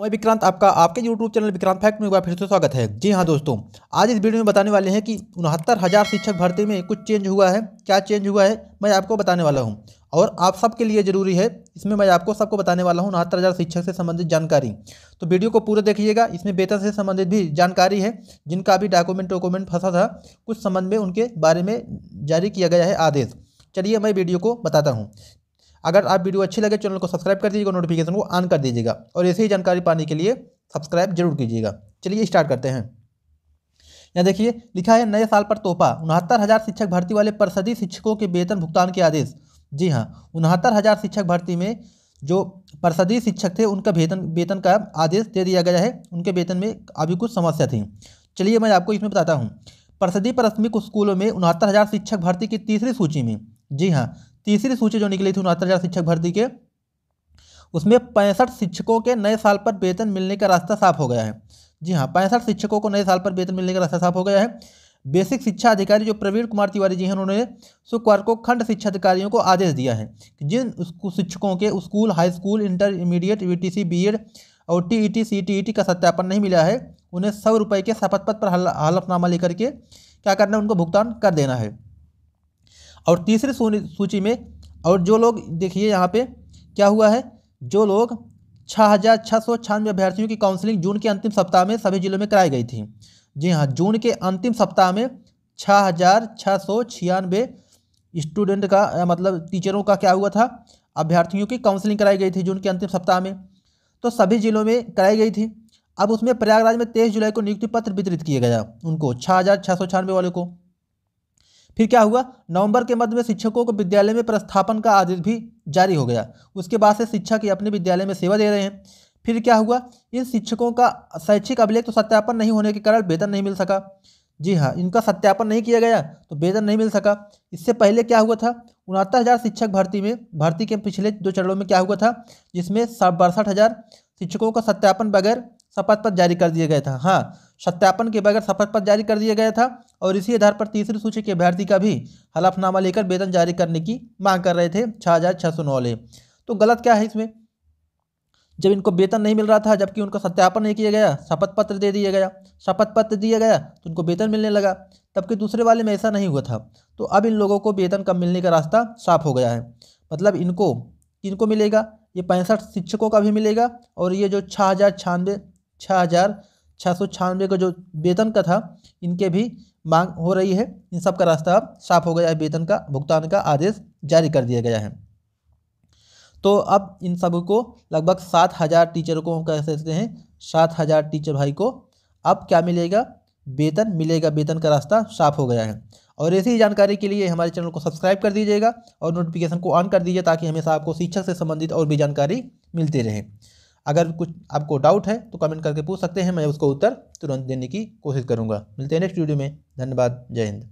मैं विक्रांत आपका आपके यूट्यूब चैनल विक्रांत फैक्ट में फिर से स्वागत है जी हाँ दोस्तों आज इस वीडियो में बताने वाले हैं कि उनहत्तर हज़ार शिक्षक भर्ती में कुछ चेंज हुआ है क्या चेंज हुआ है मैं आपको बताने वाला हूँ और आप सबके लिए ज़रूरी है इसमें मैं आपको सबको बताने वाला हूँ उनहत्तर हज़ार शिक्षक से संबंधित जानकारी तो वीडियो को पूरा देखिएगा इसमें वेतन से संबंधित भी जानकारी है जिनका अभी डॉक्यूमेंट वॉक्यूमेंट फंसा था कुछ संबंध में उनके बारे में जारी किया गया है आदेश चलिए मैं वीडियो को बताता हूँ अगर आप वीडियो अच्छी लगे चैनल को सब्सक्राइब कर दीजिएगा नोटिफिकेशन को ऑन कर दीजिएगा और ऐसे ही जानकारी पाने के लिए सब्सक्राइब जरूर कीजिएगा चलिए स्टार्ट करते हैं यहाँ देखिए लिखा है नए साल पर तोहफा उनहत्तर हज़ार शिक्षक भर्ती वाले परसदी शिक्षकों के वेतन भुगतान के आदेश जी हाँ उनहत्तर हज़ार शिक्षक भर्ती में जो परसदी शिक्षक थे उनका वेतन वेतन का आदेश दे दिया गया है उनके वेतन में अभी कुछ समस्या थी चलिए मैं आपको इसमें बताता हूँ परिषदीय प्राथमिक स्कूलों में उनहत्तर हज़ार शिक्षक भर्ती की तीसरी सूची में जी हाँ तीसरी सूची जो निकली थी उनहत्तर हज़ार शिक्षक भर्ती के उसमें पैंसठ शिक्षकों के नए साल पर वेतन मिलने का रास्ता साफ हो गया है जी हाँ पैंसठ शिक्षकों को नए साल पर वेतन मिलने का रास्ता साफ हो गया है बेसिक शिक्षा अधिकारी जो प्रवीण कुमार तिवारी जी हैं उन्होंने शुक्रवार को खंड शिक्षा अधिकारियों को आदेश दिया है कि जिन शिक्षकों के school high school intermediate UTC BEd और टीईटी सीटीईटी का सत्यापन नहीं मिला है उन्हें सौ रुपये के शपथ पत्र पर हलफनामा लेकर के क्या करना है उनको भुगतान कर देना है और तीसरे सूची में और जो लोग देखिए यहाँ पे क्या हुआ है जो लोग छः हज़ार छः सौ छियानवे अभ्यर्थियों की काउंसलिंग जून के अंतिम सप्ताह में सभी जिलों में कराई गई थी जी हाँ जून के अंतिम सप्ताह में छः हज़ार छः सौ छियानवे स्टूडेंट का मतलब टीचरों का क्या हुआ था अभ्यर्थियों की काउंसलिंग कराई गई थी जून के अंतिम सप्ताह में तो सभी जिलों में कराई गई थी अब उसमें प्रयागराज में तेईस जुलाई को नियुक्ति पत्र वितरित किया गया उनको छः हज़ार छः सौ छियानवे वाले को फिर क्या हुआ नवंबर के मध्य में शिक्षकों को विद्यालय में प्रस्थापन का आदेश भी जारी हो गया उसके बाद से शिक्षक अपने विद्यालय में सेवा दे रहे हैं फिर क्या हुआ इन शिक्षकों का शैक्षिक अभिलेख तो सत्यापन नहीं होने के कारण वेतन नहीं मिल सका जी हाँ इनका सत्यापन नहीं किया गया तो वेतन नहीं मिल सका इससे पहले क्या हुआ था उनहत्तर हज़ार शिक्षक भर्ती में भर्ती के पिछले दो चरणों में क्या हुआ था जिसमें बासठ हज़ार शिक्षकों का सत्यापन बगैर शपथ पत्र जारी कर दिया गया था हाँ सत्यापन के बगैर शपथ पत्र जारी कर दिया गया था और इसी आधार पर तीसरी सूची के अभ्यर्थी का भी हलफनामा लेकर वेतन जारी करने की मांग कर रहे थे छः हज़ार छः सौ नौले तो गलत क्या है इसमें जब इनको वेतन नहीं मिल रहा था जबकि उनका सत्यापन नहीं किया गया शपथ पत्र दे दिया गया शपथ पत्र दिया गया तो उनको वेतन मिलने लगा तबकि दूसरे वाले में ऐसा नहीं हुआ था तो अब इन लोगों को वेतन कम मिलने का रास्ता साफ हो गया है मतलब इनको इनको मिलेगा ये पैंसठ शिक्षकों का भी मिलेगा और ये जो छः हज़ार छियानवे छः हज़ार छः सौ छियानवे का जो वेतन का था इनके भी मांग हो रही है इन सब का रास्ता अब साफ हो गया है वेतन का भुगतान का आदेश जारी कर दिया गया है तो अब इन सब को लगभग सात हज़ार टीचर को हम कह सकते हैं सात हज़ार टीचर भाई को अब क्या मिलेगा वेतन मिलेगा वेतन का रास्ता साफ हो गया है और ऐसी ही जानकारी के लिए हमारे चैनल को सब्सक्राइब कर दीजिएगा और नोटिफिकेशन को ऑन कर दीजिए ताकि हमेशा आपको शिक्षा से संबंधित और भी जानकारी मिलती रहे अगर कुछ आपको डाउट है तो कमेंट करके पूछ सकते हैं मैं उसको उत्तर तुरंत देने की कोशिश करूँगा मिलते हैं नेक्स्ट वीडियो में धन्यवाद जय हिंद